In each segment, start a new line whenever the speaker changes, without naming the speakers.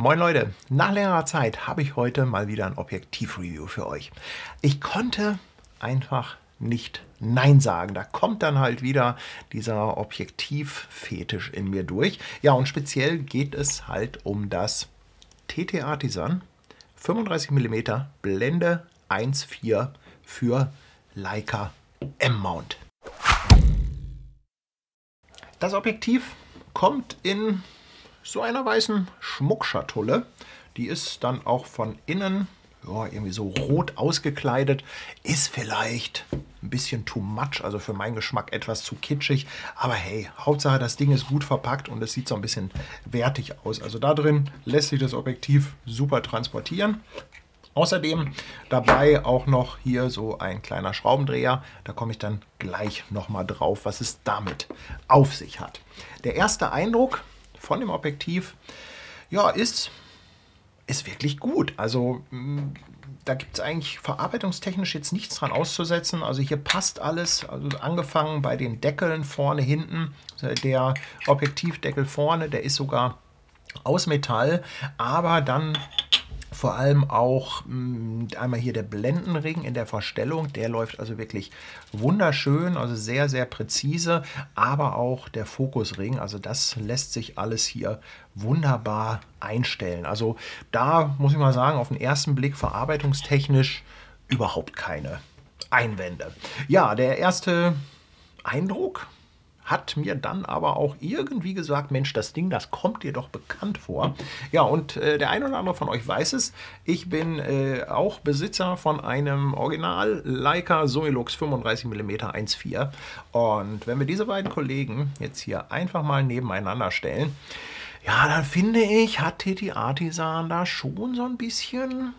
Moin Leute, nach längerer Zeit habe ich heute mal wieder ein Objektiv-Review für euch. Ich konnte einfach nicht Nein sagen. Da kommt dann halt wieder dieser Objektiv-Fetisch in mir durch. Ja, und speziell geht es halt um das TT Artisan 35 mm Blende 1.4 für Leica M-Mount. Das Objektiv kommt in so einer weißen Schmuckschatulle. Die ist dann auch von innen ja, irgendwie so rot ausgekleidet. Ist vielleicht ein bisschen too much, also für meinen Geschmack etwas zu kitschig. Aber hey, Hauptsache das Ding ist gut verpackt und es sieht so ein bisschen wertig aus. Also da drin lässt sich das Objektiv super transportieren. Außerdem dabei auch noch hier so ein kleiner Schraubendreher. Da komme ich dann gleich nochmal drauf, was es damit auf sich hat. Der erste Eindruck von dem Objektiv, ja, ist, ist wirklich gut. Also mm, da gibt es eigentlich verarbeitungstechnisch jetzt nichts dran auszusetzen. Also hier passt alles, also angefangen bei den Deckeln vorne, hinten. Also der Objektivdeckel vorne, der ist sogar aus Metall, aber dann vor allem auch mh, mm, einmal hier der Blendenring in der Verstellung, der läuft also wirklich wunderschön, also sehr, sehr präzise, aber auch der Fokusring, also das lässt sich alles hier wunderbar einstellen. Also da muss ich mal sagen, auf den ersten Blick verarbeitungstechnisch überhaupt keine Einwände. Ja, der erste Eindruck hat mir dann aber auch irgendwie gesagt, Mensch, das Ding, das kommt dir doch bekannt vor. Ja, und äh, der ein oder andere von euch weiß es, ich bin äh, auch Besitzer von einem Original Leica Zoilux 35 mm 1.4 und wenn wir diese beiden Kollegen jetzt hier einfach mal nebeneinander stellen, ja, dann finde ich, hat TT Artisan da schon so ein bisschen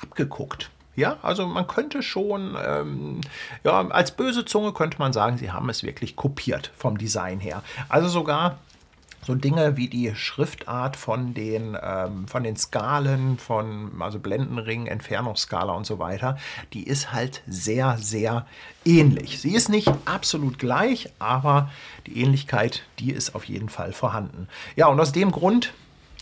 abgeguckt. Ja, also man könnte schon, ähm, ja, als böse Zunge könnte man sagen, sie haben es wirklich kopiert vom Design her. Also sogar so Dinge wie die Schriftart von den, ähm, von den Skalen, von also Blendenring, Entfernungsskala und so weiter, die ist halt sehr, sehr ähnlich. Sie ist nicht absolut gleich, aber die Ähnlichkeit, die ist auf jeden Fall vorhanden. Ja, und aus dem Grund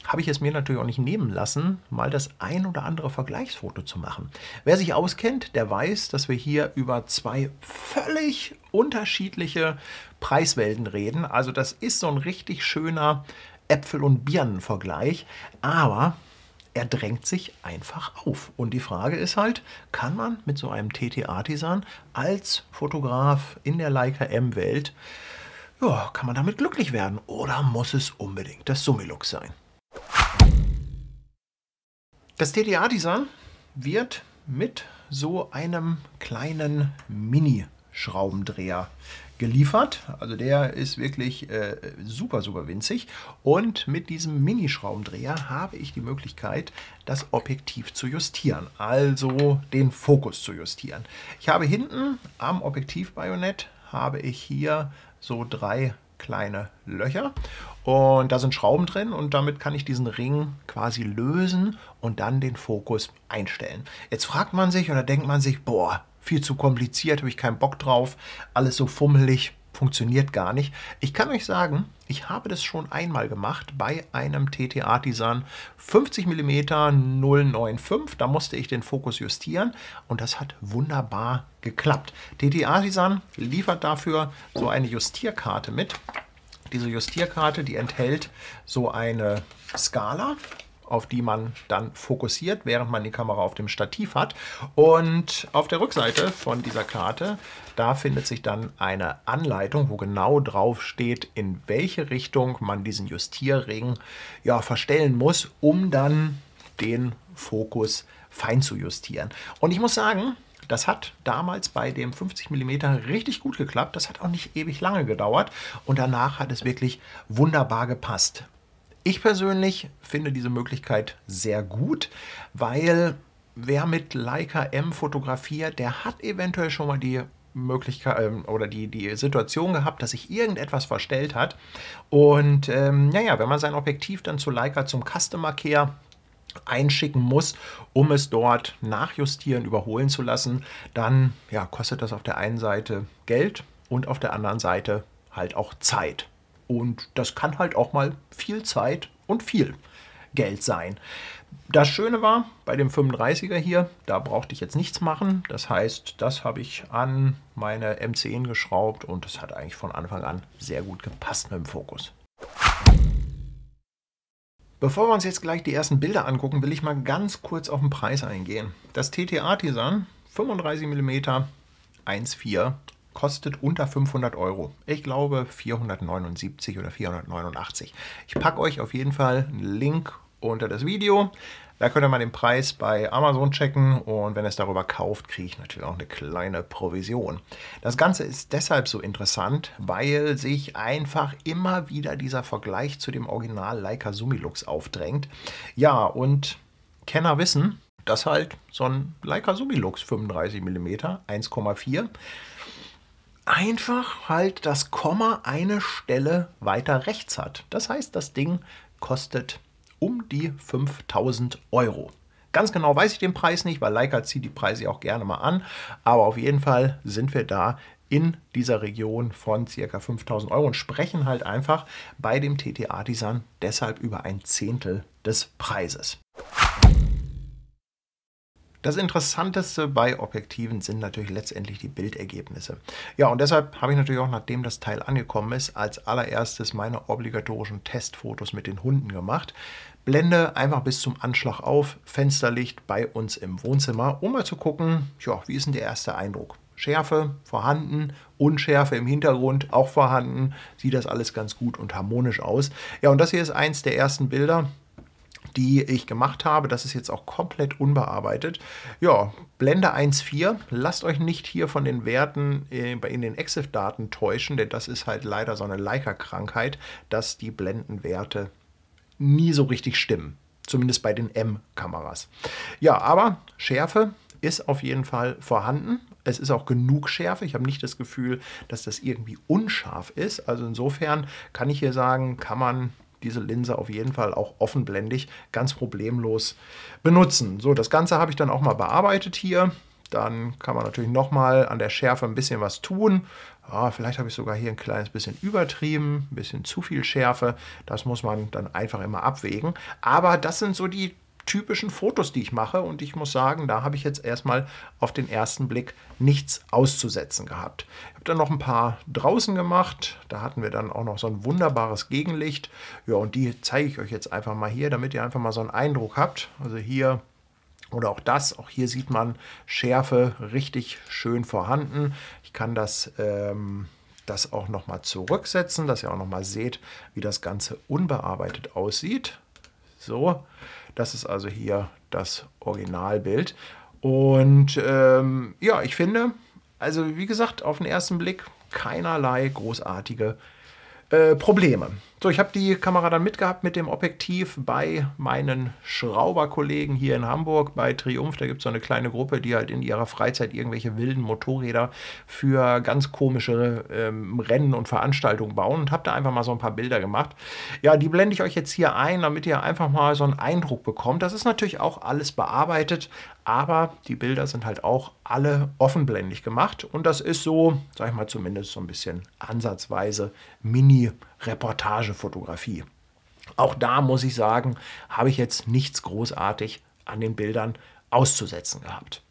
habe ich es mir natürlich auch nicht nehmen lassen, mal das ein oder andere Vergleichsfoto zu machen. Wer sich auskennt, der weiß, dass wir hier über zwei völlig unterschiedliche Preiswelten reden. Also das ist so ein richtig schöner Äpfel- und Birnenvergleich. Aber er drängt sich einfach auf. Und die Frage ist halt, kann man mit so einem TT Artisan als Fotograf in der Leica M-Welt, ja, kann man damit glücklich werden oder muss es unbedingt das Summilux sein? Das TDA-Design wird mit so einem kleinen Mini-Schraubendreher geliefert. Also der ist wirklich äh, super, super winzig. Und mit diesem Mini-Schraubendreher habe ich die Möglichkeit, das Objektiv zu justieren, also den Fokus zu justieren. Ich habe hinten am Objektivbajonett habe ich hier so drei kleine Löcher und da sind Schrauben drin und damit kann ich diesen Ring quasi lösen und dann den Fokus einstellen. Jetzt fragt man sich oder denkt man sich, boah, viel zu kompliziert, habe ich keinen Bock drauf, alles so fummelig, funktioniert gar nicht. Ich kann euch sagen, ich habe das schon einmal gemacht bei einem TT Artisan 50 mm 095. Da musste ich den Fokus justieren und das hat wunderbar geklappt. TT Artisan liefert dafür so eine Justierkarte mit. Diese Justierkarte, die enthält so eine Skala auf die man dann fokussiert, während man die Kamera auf dem Stativ hat. Und auf der Rückseite von dieser Karte, da findet sich dann eine Anleitung, wo genau drauf steht, in welche Richtung man diesen Justierring ja, verstellen muss, um dann den Fokus fein zu justieren. Und ich muss sagen, das hat damals bei dem 50 mm richtig gut geklappt. Das hat auch nicht ewig lange gedauert. Und danach hat es wirklich wunderbar gepasst. Ich persönlich finde diese Möglichkeit sehr gut, weil wer mit Leica M fotografiert, der hat eventuell schon mal die Möglichkeit ähm, oder die, die Situation gehabt, dass sich irgendetwas verstellt hat. Und ähm, naja, wenn man sein Objektiv dann zu Leica zum Customer Care einschicken muss, um es dort nachjustieren, überholen zu lassen, dann ja, kostet das auf der einen Seite Geld und auf der anderen Seite halt auch Zeit. Und das kann halt auch mal viel Zeit und viel Geld sein. Das Schöne war, bei dem 35er hier, da brauchte ich jetzt nichts machen. Das heißt, das habe ich an meine M10 geschraubt und das hat eigentlich von Anfang an sehr gut gepasst mit dem Fokus. Bevor wir uns jetzt gleich die ersten Bilder angucken, will ich mal ganz kurz auf den Preis eingehen. Das TT Artisan 35 mm 1,4 kostet unter 500 Euro. Ich glaube 479 oder 489. Ich packe euch auf jeden Fall einen Link unter das Video. Da könnt ihr mal den Preis bei Amazon checken und wenn ihr es darüber kauft, kriege ich natürlich auch eine kleine Provision. Das Ganze ist deshalb so interessant, weil sich einfach immer wieder dieser Vergleich zu dem Original Leica Sumilux aufdrängt. Ja, und Kenner wissen, dass halt so ein Leica Sumilux 35 mm 1,4 einfach halt das Komma eine Stelle weiter rechts hat. Das heißt, das Ding kostet um die 5000 Euro. Ganz genau weiß ich den Preis nicht, weil Leica zieht die Preise auch gerne mal an. Aber auf jeden Fall sind wir da in dieser Region von ca. 5000 Euro und sprechen halt einfach bei dem TTA-Design deshalb über ein Zehntel des Preises. Das Interessanteste bei Objektiven sind natürlich letztendlich die Bildergebnisse. Ja, und deshalb habe ich natürlich auch, nachdem das Teil angekommen ist, als allererstes meine obligatorischen Testfotos mit den Hunden gemacht. Blende einfach bis zum Anschlag auf, Fensterlicht bei uns im Wohnzimmer, um mal zu gucken, ja, wie ist denn der erste Eindruck? Schärfe vorhanden, Unschärfe im Hintergrund auch vorhanden, sieht das alles ganz gut und harmonisch aus. Ja, und das hier ist eins der ersten Bilder, die ich gemacht habe. Das ist jetzt auch komplett unbearbeitet. Ja, Blende 1.4. Lasst euch nicht hier von den Werten äh, in den EXIF-Daten täuschen, denn das ist halt leider so eine Leica-Krankheit, dass die Blendenwerte nie so richtig stimmen. Zumindest bei den M-Kameras. Ja, aber Schärfe ist auf jeden Fall vorhanden. Es ist auch genug Schärfe. Ich habe nicht das Gefühl, dass das irgendwie unscharf ist. Also insofern kann ich hier sagen, kann man diese Linse auf jeden Fall auch offenblendig ganz problemlos benutzen. So, das Ganze habe ich dann auch mal bearbeitet hier. Dann kann man natürlich nochmal an der Schärfe ein bisschen was tun. Ah, vielleicht habe ich sogar hier ein kleines bisschen übertrieben, ein bisschen zu viel Schärfe. Das muss man dann einfach immer abwägen. Aber das sind so die typischen Fotos, die ich mache. Und ich muss sagen, da habe ich jetzt erstmal auf den ersten Blick nichts auszusetzen gehabt. Ich habe dann noch ein paar draußen gemacht. Da hatten wir dann auch noch so ein wunderbares Gegenlicht. Ja, und die zeige ich euch jetzt einfach mal hier, damit ihr einfach mal so einen Eindruck habt. Also hier oder auch das, auch hier sieht man Schärfe richtig schön vorhanden. Ich kann das... Ähm, das auch nochmal zurücksetzen, dass ihr auch nochmal seht, wie das Ganze unbearbeitet aussieht. So, das ist also hier das Originalbild. Und ähm, ja, ich finde, also wie gesagt, auf den ersten Blick keinerlei großartige äh, Probleme. So, ich habe die Kamera dann mitgehabt mit dem Objektiv bei meinen Schrauberkollegen hier in Hamburg bei Triumph. Da gibt es so eine kleine Gruppe, die halt in ihrer Freizeit irgendwelche wilden Motorräder für ganz komische ähm, Rennen und Veranstaltungen bauen und habe da einfach mal so ein paar Bilder gemacht. Ja, die blende ich euch jetzt hier ein, damit ihr einfach mal so einen Eindruck bekommt. Das ist natürlich auch alles bearbeitet, aber die Bilder sind halt auch alle offenblendig gemacht und das ist so, sag ich mal zumindest so ein bisschen ansatzweise mini Reportagefotografie. Auch da muss ich sagen, habe ich jetzt nichts großartig an den Bildern auszusetzen gehabt.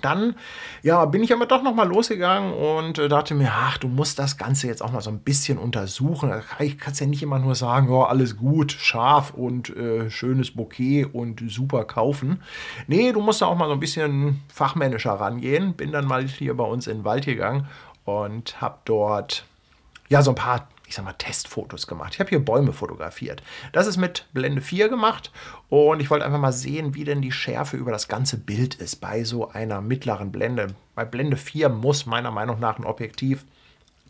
Dann ja, bin ich aber doch nochmal losgegangen und äh, dachte mir, ach, du musst das Ganze jetzt auch mal so ein bisschen untersuchen. Ich kann es ja nicht immer nur sagen, oh, alles gut, scharf und äh, schönes Bouquet und super kaufen. Nee, du musst da auch mal so ein bisschen fachmännischer rangehen. Bin dann mal hier bei uns in den Wald gegangen und habe dort ja so ein paar ich sag mal, Testfotos gemacht. Ich habe hier Bäume fotografiert. Das ist mit Blende 4 gemacht und ich wollte einfach mal sehen, wie denn die Schärfe über das ganze Bild ist bei so einer mittleren Blende. Bei Blende 4 muss meiner Meinung nach ein Objektiv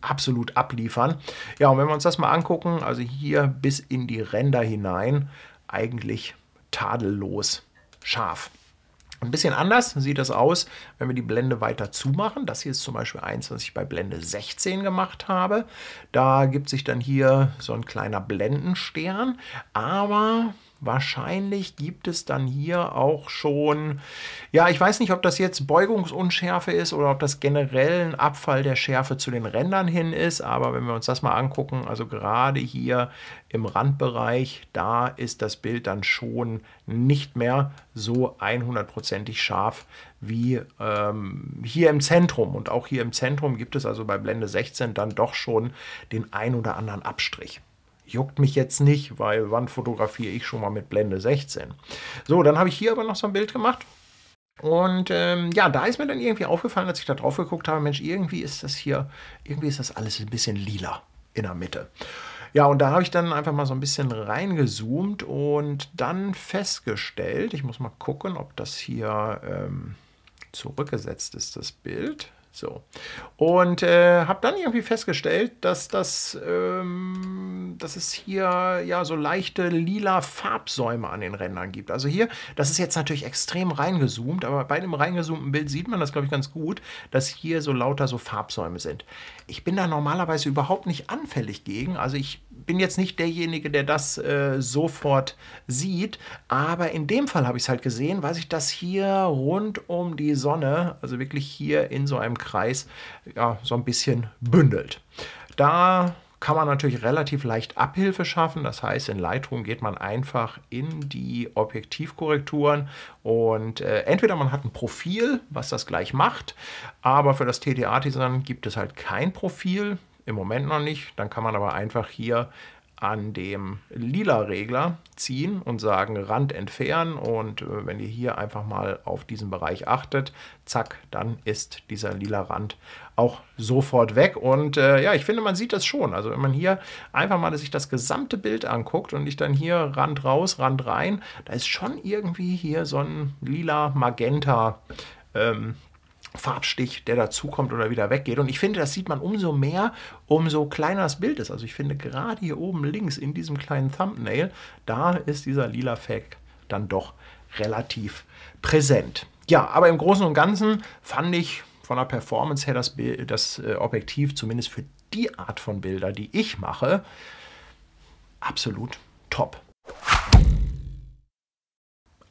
absolut abliefern. Ja, und wenn wir uns das mal angucken, also hier bis in die Ränder hinein, eigentlich tadellos scharf. Ein bisschen anders sieht das aus, wenn wir die Blende weiter zumachen. Das hier ist zum Beispiel eins, was ich bei Blende 16 gemacht habe. Da gibt sich dann hier so ein kleiner Blendenstern, aber Wahrscheinlich gibt es dann hier auch schon, ja, ich weiß nicht, ob das jetzt Beugungsunschärfe ist oder ob das generell ein Abfall der Schärfe zu den Rändern hin ist, aber wenn wir uns das mal angucken, also gerade hier im Randbereich, da ist das Bild dann schon nicht mehr so 100%ig scharf wie ähm, hier im Zentrum. Und auch hier im Zentrum gibt es also bei Blende 16 dann doch schon den ein oder anderen Abstrich juckt mich jetzt nicht, weil wann fotografiere ich schon mal mit Blende 16? So, dann habe ich hier aber noch so ein Bild gemacht. Und ähm, ja, da ist mir dann irgendwie aufgefallen, als ich da drauf geguckt habe, Mensch, irgendwie ist das hier, irgendwie ist das alles ein bisschen lila in der Mitte. Ja, und da habe ich dann einfach mal so ein bisschen reingezoomt und dann festgestellt, ich muss mal gucken, ob das hier ähm, zurückgesetzt ist, das Bild. So. Und äh, habe dann irgendwie festgestellt, dass das, ähm, dass es hier ja so leichte lila Farbsäume an den Rändern gibt. Also hier, das ist jetzt natürlich extrem reingezoomt, aber bei dem reingezoomten Bild sieht man das, glaube ich, ganz gut, dass hier so lauter so Farbsäume sind. Ich bin da normalerweise überhaupt nicht anfällig gegen. Also ich bin jetzt nicht derjenige, der das äh, sofort sieht, aber in dem Fall habe ich es halt gesehen, weil sich das hier rund um die Sonne, also wirklich hier in so einem Kreis, ja, so ein bisschen bündelt. Da kann man natürlich relativ leicht Abhilfe schaffen. Das heißt, in Lightroom geht man einfach in die Objektivkorrekturen und äh, entweder man hat ein Profil, was das gleich macht, aber für das TTA-Design gibt es halt kein Profil im Moment noch nicht. Dann kann man aber einfach hier an dem lila Regler ziehen und sagen Rand entfernen und äh, wenn ihr hier einfach mal auf diesen Bereich achtet, zack, dann ist dieser lila Rand auch sofort weg und äh, ja, ich finde, man sieht das schon. Also wenn man hier einfach mal sich das gesamte Bild anguckt und ich dann hier Rand raus, Rand rein, da ist schon irgendwie hier so ein lila Magenta ähm, Farbstich, der dazukommt oder wieder weggeht. Und ich finde, das sieht man umso mehr, umso kleiner das Bild ist. Also ich finde, gerade hier oben links in diesem kleinen Thumbnail, da ist dieser lila Fact dann doch relativ präsent. Ja, aber im Großen und Ganzen fand ich von der Performance her das, Bild, das äh, Objektiv, zumindest für die Art von Bilder, die ich mache, absolut top.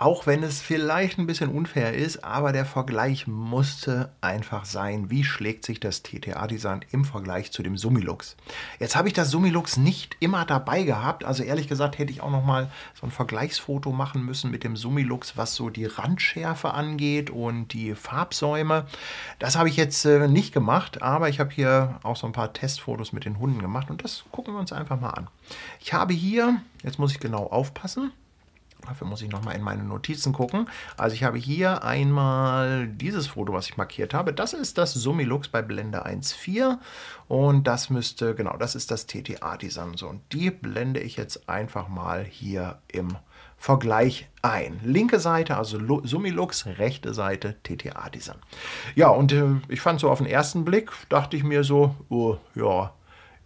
Auch wenn es vielleicht ein bisschen unfair ist, aber der Vergleich musste einfach sein. Wie schlägt sich das TTA-Design im Vergleich zu dem Summilux? Jetzt habe ich das Summilux nicht immer dabei gehabt. Also ehrlich gesagt hätte ich auch noch mal so ein Vergleichsfoto machen müssen mit dem Summilux, was so die Randschärfe angeht und die Farbsäume. Das habe ich jetzt äh, nicht gemacht, aber ich habe hier auch so ein paar Testfotos mit den Hunden gemacht und das gucken wir uns einfach mal an. Ich habe hier, jetzt muss ich genau aufpassen, Dafür muss ich nochmal in meine Notizen gucken. Also ich habe hier einmal dieses Foto, was ich markiert habe. Das ist das Summilux bei Blende 1.4 und das müsste, genau, das ist das TTA Design. So, und die blende ich jetzt einfach mal hier im Vergleich ein. Linke Seite, also Summilux, rechte Seite TTA Design. Ja, und äh, ich fand so auf den ersten Blick, dachte ich mir so, oh, ja,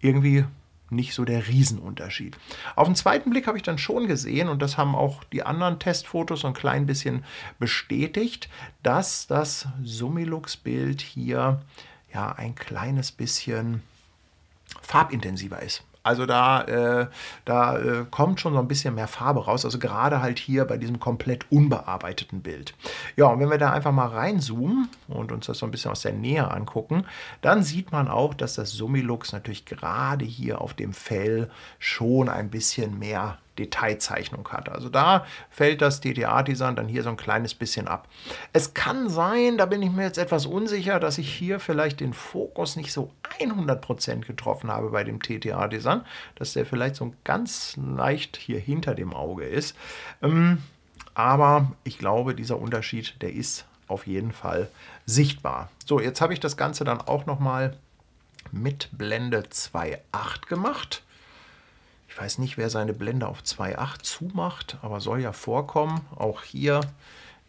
irgendwie nicht so der Riesenunterschied. Auf den zweiten Blick habe ich dann schon gesehen, und das haben auch die anderen Testfotos so ein klein bisschen bestätigt, dass das Summilux-Bild hier ja ein kleines bisschen farbintensiver ist also da, äh, da äh, kommt schon so ein bisschen mehr Farbe raus. Also gerade halt hier bei diesem komplett unbearbeiteten Bild. Ja, und wenn wir da einfach mal reinzoomen und uns das so ein bisschen aus der Nähe angucken, dann sieht man auch, dass das Summilux natürlich gerade hier auf dem Fell schon ein bisschen mehr Detailzeichnung hat. Also da fällt das DTA-Design dann hier so ein kleines bisschen ab. Es kann sein, da bin ich mir jetzt etwas unsicher, dass ich hier vielleicht den Fokus nicht so 100% getroffen habe bei dem TTA-Design, dass der vielleicht so ganz leicht hier hinter dem Auge ist. Ähm, aber ich glaube, dieser Unterschied, der ist auf jeden Fall sichtbar. So, jetzt habe ich das Ganze dann auch nochmal mit Blende 2.8 gemacht. Ich weiß nicht, wer seine Blende auf 2.8 zumacht, aber soll ja vorkommen. Auch hier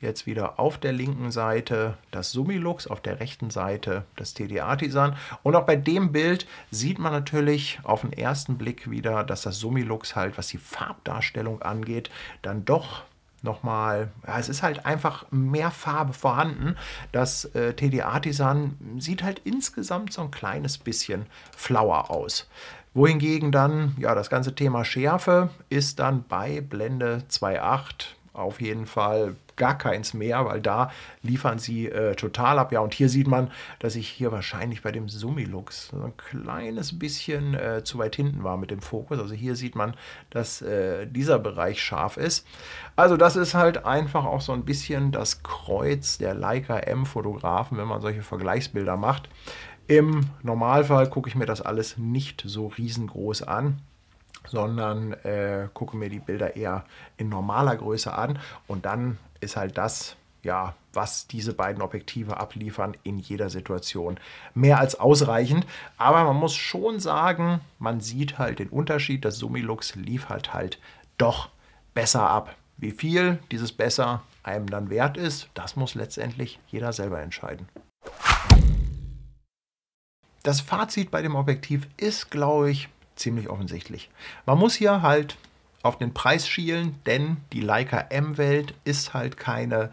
jetzt wieder auf der linken Seite das Summilux, auf der rechten Seite das TD Artisan. Und auch bei dem Bild sieht man natürlich auf den ersten Blick wieder, dass das Summilux halt, was die Farbdarstellung angeht, dann doch nochmal, ja, es ist halt einfach mehr Farbe vorhanden. Das äh, TD Artisan sieht halt insgesamt so ein kleines bisschen flauer aus wohingegen dann, ja, das ganze Thema Schärfe ist dann bei Blende 2.8 auf jeden Fall gar keins mehr, weil da liefern sie äh, total ab. Ja, und hier sieht man, dass ich hier wahrscheinlich bei dem Summilux so ein kleines bisschen äh, zu weit hinten war mit dem Fokus. Also hier sieht man, dass äh, dieser Bereich scharf ist. Also das ist halt einfach auch so ein bisschen das Kreuz der Leica M-Fotografen, wenn man solche Vergleichsbilder macht. Im Normalfall gucke ich mir das alles nicht so riesengroß an sondern äh, gucke mir die Bilder eher in normaler Größe an und dann ist halt das, ja, was diese beiden Objektive abliefern in jeder Situation mehr als ausreichend. Aber man muss schon sagen, man sieht halt den Unterschied. Das Summilux liefert halt, halt doch besser ab. Wie viel dieses besser einem dann wert ist, das muss letztendlich jeder selber entscheiden. Das Fazit bei dem Objektiv ist, glaube ich, ziemlich offensichtlich. Man muss hier halt auf den Preis schielen, denn die Leica M-Welt ist halt keine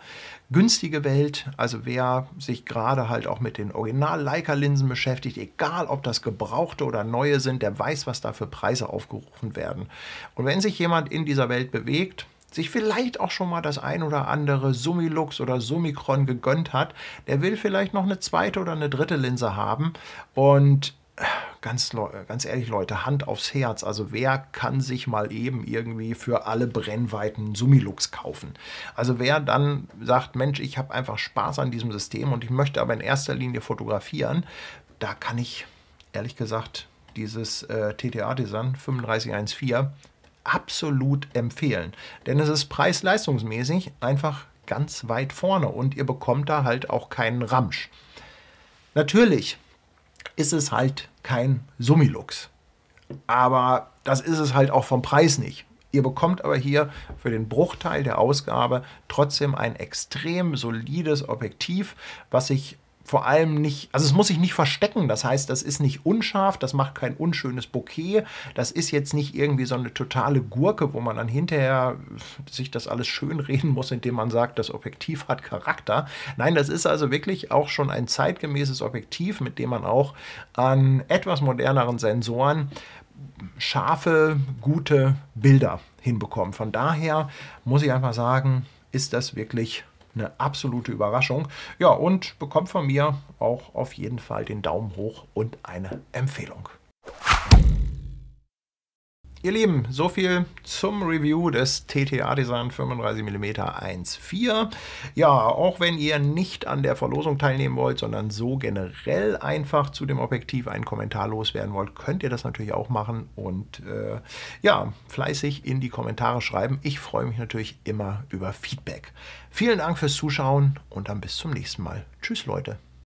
günstige Welt. Also wer sich gerade halt auch mit den Original-Leica-Linsen beschäftigt, egal ob das gebrauchte oder neue sind, der weiß, was da für Preise aufgerufen werden. Und wenn sich jemand in dieser Welt bewegt, sich vielleicht auch schon mal das ein oder andere Summilux oder Summikron gegönnt hat, der will vielleicht noch eine zweite oder eine dritte Linse haben und äh, ganz, ganz ehrlich, Leute, Hand aufs Herz. Also wer kann sich mal eben irgendwie für alle Brennweiten Summilux kaufen? Also wer dann sagt, Mensch, ich habe einfach Spaß an diesem System und ich möchte aber in erster Linie fotografieren, da kann ich ehrlich gesagt dieses äh, TTA-Design 3514 absolut empfehlen. Denn es ist preis-leistungsmäßig einfach ganz weit vorne und ihr bekommt da halt auch keinen Ramsch. Natürlich ist es halt kein Summilux. Aber das ist es halt auch vom Preis nicht. Ihr bekommt aber hier für den Bruchteil der Ausgabe trotzdem ein extrem solides Objektiv, was sich vor allem nicht, also es muss sich nicht verstecken. Das heißt, das ist nicht unscharf, das macht kein unschönes Bouquet. Das ist jetzt nicht irgendwie so eine totale Gurke, wo man dann hinterher sich das alles schön reden muss, indem man sagt, das Objektiv hat Charakter. Nein, das ist also wirklich auch schon ein zeitgemäßes Objektiv, mit dem man auch an etwas moderneren Sensoren scharfe, gute Bilder hinbekommt. Von daher muss ich einfach sagen, ist das wirklich eine absolute Überraschung. Ja, und bekommt von mir auch auf jeden Fall den Daumen hoch und eine Empfehlung. Ihr Lieben, so viel zum Review des TTA Design 35mm 1.4. Ja, auch wenn ihr nicht an der Verlosung teilnehmen wollt, sondern so generell einfach zu dem Objektiv einen Kommentar loswerden wollt, könnt ihr das natürlich auch machen und äh, ja, fleißig in die Kommentare schreiben. Ich freue mich natürlich immer über Feedback. Vielen Dank fürs Zuschauen und dann bis zum nächsten Mal. Tschüss Leute.